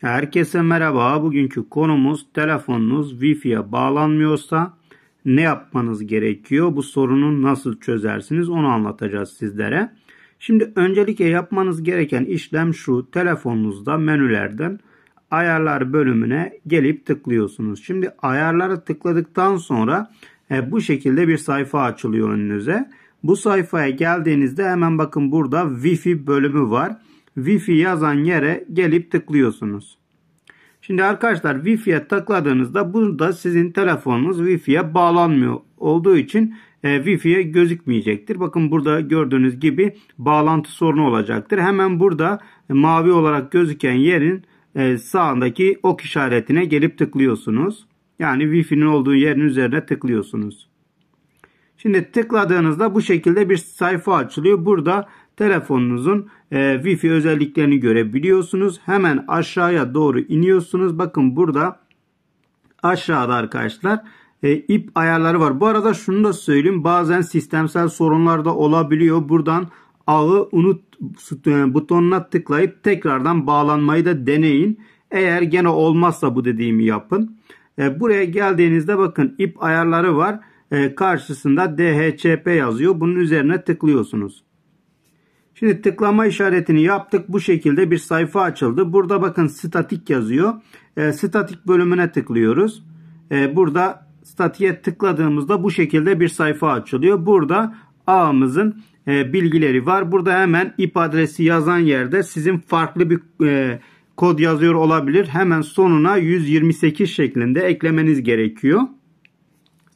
Herkese merhaba. Bugünkü konumuz telefonunuz Wi-Fi'ye bağlanmıyorsa ne yapmanız gerekiyor? Bu sorunu nasıl çözersiniz? Onu anlatacağız sizlere. Şimdi öncelikle yapmanız gereken işlem şu. Telefonunuzda menülerden ayarlar bölümüne gelip tıklıyorsunuz. Şimdi ayarlara tıkladıktan sonra e, bu şekilde bir sayfa açılıyor önünüze. Bu sayfaya geldiğinizde hemen bakın burada Wi-Fi bölümü var. Wi-Fi yazan yere gelip tıklıyorsunuz. Şimdi arkadaşlar Wi-Fi'ye tıkladığınızda burada sizin telefonunuz Wi-Fi'ye bağlanmıyor olduğu için e, Wi-Fi'ye gözükmeyecektir. Bakın burada gördüğünüz gibi bağlantı sorunu olacaktır. Hemen burada e, mavi olarak gözüken yerin e, sağındaki ok işaretine gelip tıklıyorsunuz. Yani Wi-Fi'nin olduğu yerin üzerine tıklıyorsunuz. Şimdi tıkladığınızda bu şekilde bir sayfa açılıyor. Burada telefonunuzun e, Wi-Fi özelliklerini görebiliyorsunuz. Hemen aşağıya doğru iniyorsunuz. Bakın burada aşağıda arkadaşlar e, ip ayarları var. Bu arada şunu da söyleyeyim. Bazen sistemsel sorunlar da olabiliyor. Buradan ağı unut e, butonuna tıklayıp tekrardan bağlanmayı da deneyin. Eğer gene olmazsa bu dediğimi yapın. E, buraya geldiğinizde bakın ip ayarları var. E, karşısında DHCP yazıyor. Bunun üzerine tıklıyorsunuz. Şimdi tıklama işaretini yaptık. Bu şekilde bir sayfa açıldı. Burada bakın statik yazıyor. E, statik bölümüne tıklıyoruz. E, burada statiğe tıkladığımızda bu şekilde bir sayfa açılıyor. Burada ağımızın e, bilgileri var. Burada hemen IP adresi yazan yerde sizin farklı bir e, kod yazıyor olabilir. Hemen sonuna 128 şeklinde eklemeniz gerekiyor.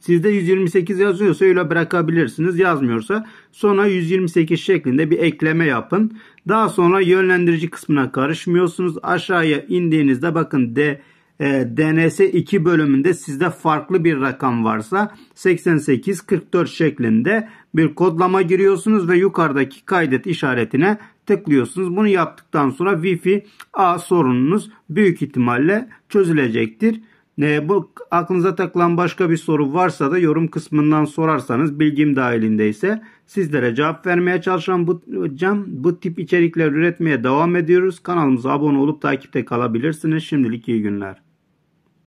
Sizde 128 yazıyorsa öyle bırakabilirsiniz. Yazmıyorsa sonra 128 şeklinde bir ekleme yapın. Daha sonra yönlendirici kısmına karışmıyorsunuz. Aşağıya indiğinizde bakın D e, DNS 2 bölümünde sizde farklı bir rakam varsa 8844 şeklinde bir kodlama giriyorsunuz ve yukarıdaki kaydet işaretine tıklıyorsunuz. Bunu yaptıktan sonra Wi-Fi A sorununuz büyük ihtimalle çözülecektir. E, bu aklınıza takılan başka bir soru varsa da yorum kısmından sorarsanız bilgim dahilindeyse sizlere cevap vermeye çalışan bu, cam, bu tip içerikler üretmeye devam ediyoruz. Kanalımıza abone olup takipte kalabilirsiniz. Şimdilik iyi günler.